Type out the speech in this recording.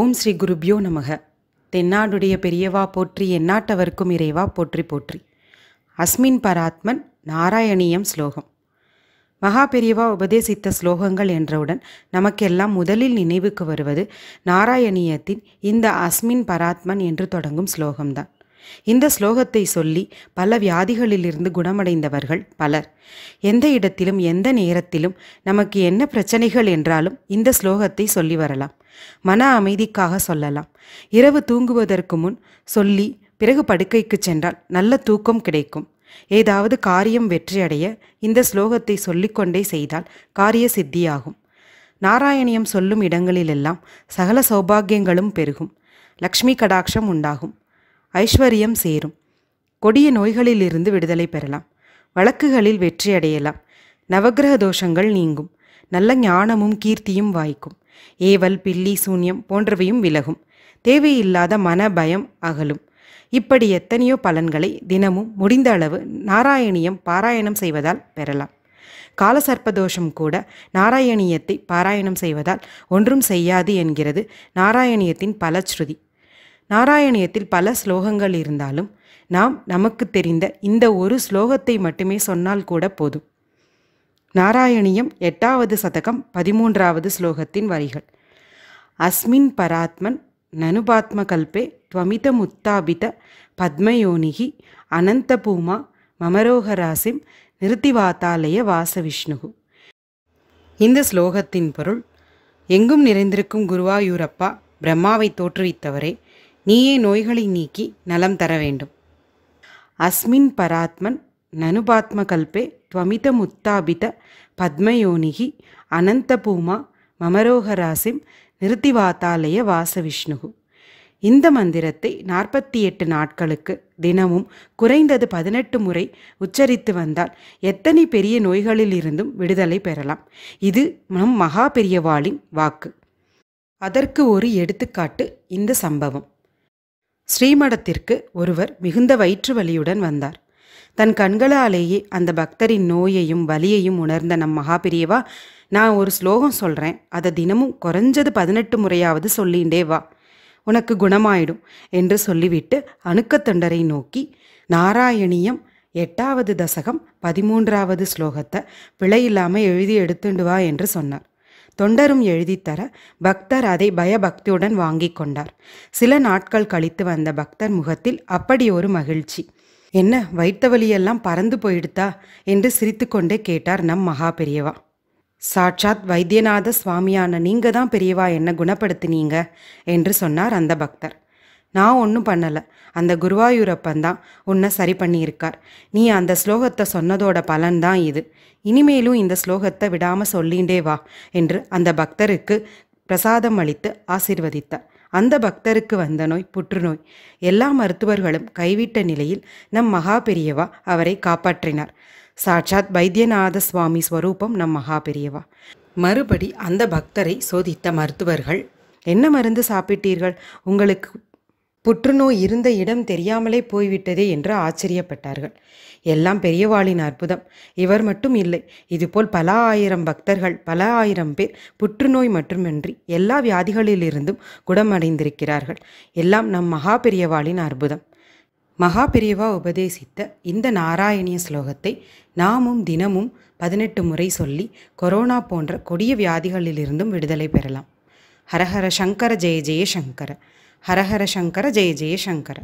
ஓம் ஸ்ரீ குருபியோ நமக தென்னாடுடைய பெரியவா போற்றி எந்நாட்டவர்க்கும் இறைவா போற்றி போற்றி அஸ்மின் பராத்மன் நாராயணியம் ஸ்லோகம் மகா பெரியவா உபதேசித்த ஸ்லோகங்கள் என்றவுடன் நமக்கெல்லாம் முதலில் நினைவுக்கு வருவது நாராயணியத்தின் இந்த அஸ்மின் பராத்மன் என்று தொடங்கும் ஸ்லோகம்தான் இந்த ஸ்லோகத்தை சொல்லி பல வியாதிகளிலிருந்து குணமடைந்தவர்கள் பலர் எந்த இடத்திலும் எந்த நேரத்திலும் நமக்கு என்ன பிரச்சனைகள் என்றாலும் இந்த ஸ்லோகத்தை சொல்லி வரலாம் மன அமைதிக்காக சொல்லலாம் இரவு தூங்குவதற்கு முன் சொல்லி பிறகு படுக்கைக்கு சென்றால் நல்ல தூக்கம் கிடைக்கும் ஏதாவது காரியம் வெற்றியடைய இந்த ஸ்லோகத்தை சொல்லிக்கொண்டே செய்தால் காரிய சித்தியாகும் நாராயணியம் சொல்லும் இடங்களிலெல்லாம் சகல சௌபாகியங்களும் பெருகும் லக்ஷ்மி கடாட்சம் உண்டாகும் ஐஸ்வர்யம் சேரும் கொடிய நோய்களிலிருந்து விடுதலை பெறலாம் வழக்குகளில் வெற்றி அடையலாம் நவகிரக தோஷங்கள் நீங்கும் நல்ல ஞானமும் கீர்த்தியும் வாய்க்கும் ஏவல் பில்லி சூன்யம் போன்றவையும் விலகும் தேவையில்லாத மன பயம் அகலும் இப்படி எத்தனையோ பலன்களை தினமும் முடிந்த அளவு நாராயணியம் பாராயணம் செய்வதால் பெறலாம் காலசர்ப்பதோஷம் கூட நாராயணியத்தை பாராயணம் செய்வதால் ஒன்றும் செய்யாது என்கிறது நாராயணியத்தின் பலச்ருதி நாராயணியத்தில் பல ஸ்லோகங்கள் இருந்தாலும் நாம் நமக்கு தெரிந்த இந்த ஒரு ஸ்லோகத்தை மட்டுமே சொன்னால் கூட போதும் நாராயணியம் எட்டாவது சதகம் பதிமூன்றாவது ஸ்லோகத்தின் வரிகள் அஸ்மின் பராத்மன் நனுபாத்ம கல்பே துவமித முத்தாபித பத்மயோனிகி அனந்தபூமா மமரோகராசிம் நிறுத்திவாத்தாலய விஷ்ணுகு இந்த ஸ்லோகத்தின் பொருள் எங்கும் நிறைந்திருக்கும் குருவாயூரப்பா பிரம்மாவை தோற்றுவித்தவரே நீயே நோய்களை நீக்கி நலம் தர வேண்டும் அஸ்மின் பராத்மன் நனுபாத்ம கல்பே துவமித முத்தாபித பத்மயோனிகி அனந்தபூமா மமரோகராசிம் வாச விஷ்ணுகு இந்த மந்திரத்தை நாற்பத்தி எட்டு நாட்களுக்கு தினமும் குறைந்தது பதினெட்டு முறை உச்சரித்து வந்தால் எத்தனை பெரிய நோய்களில் இருந்தும் விடுதலை பெறலாம் இது நம் மகா பெரியவாளின் வாக்கு அதற்கு ஒரு எடுத்துக்காட்டு இந்த சம்பவம் ஸ்ரீமடத்திற்கு ஒருவர் மிகுந்த வயிற்று வலியுடன் வந்தார் தன் கண்களாலேயே அந்த பக்தரின் நோயையும் வலியையும் உணர்ந்த நம் மகாபிரியவா நான் ஒரு ஸ்லோகம் சொல்கிறேன் அதை தினமும் குறைஞ்சது பதினெட்டு முறையாவது சொல்லிண்டே வா உனக்கு குணமாயிடும் என்று சொல்லிவிட்டு அணுக்கத்தொண்டரை நோக்கி நாராயணியம் எட்டாவது தசகம் பதிமூன்றாவது ஸ்லோகத்தை பிழையில்லாமல் எழுதி எடுத்துண்டு வா என்று சொன்னார் தொண்டரும் எழுதித்தர பக்தர் அதை பயபக்தியுடன் வாங்கி கொண்டார் சில நாட்கள் கழித்து வந்த பக்தர் முகத்தில் அப்படி ஒரு மகிழ்ச்சி என்ன வைத்த வழியெல்லாம் பறந்து போயிடுதா என்று சிரித்துக்கொண்டே கேட்டார் நம் மகா பெரியவா சாட்சாத் வைத்தியநாத சுவாமியான நீங்க தான் பெரியவா என்ன குணப்படுத்தினீங்க என்று சொன்னார் அந்த பக்தர் நான் ஒன்றும் பண்ணலை அந்த குருவாயூரப்பன் தான் உன்னை சரி பண்ணியிருக்கார் நீ அந்த ஸ்லோகத்தை சொன்னதோட பலன்தான் இது இனிமேலும் இந்த ஸ்லோகத்தை விடாமல் சொல்லிண்டே வா என்று அந்த பக்தருக்கு பிரசாதம் அளித்து ஆசிர்வதித்தார் அந்த பக்தருக்கு வந்த நோய் புற்றுநோய் எல்லா மருத்துவர்களும் கைவிட்ட நிலையில் நம் மகா பெரியவா அவரை காப்பாற்றினார் சாட்சாத் வைத்தியநாத சுவாமி ஸ்வரூபம் நம் மகா பெரியவா மறுபடி அந்த பக்தரை சோதித்த மருத்துவர்கள் என்ன மருந்து சாப்பிட்டீர்கள் உங்களுக்கு புற்றுநோய் இருந்த இடம் தெரியாமலே போய்விட்டதே என்று ஆச்சரியப்பட்டார்கள் எல்லாம் பெரியவாளின் அற்புதம் இவர் மட்டும் இல்லை இதுபோல் பல ஆயிரம் பக்தர்கள் பல ஆயிரம் பேர் புற்றுநோய் மட்டுமின்றி எல்லா வியாதிகளிலிருந்தும் குணமடைந்திருக்கிறார்கள் எல்லாம் நம் மகா பெரியவாளின் அற்புதம் மகா பெரியவா உபதேசித்த இந்த நாராயணிய ஸ்லோகத்தை நாமும் தினமும் பதினெட்டு முறை சொல்லி கொரோனா போன்ற கொடிய வியாதிகளிலிருந்தும் விடுதலை பெறலாம் ஹரஹர சங்கர ஜெய ஜெய சங்கர ஹரஹர சங்கர ஜெய ஜெய சங்கர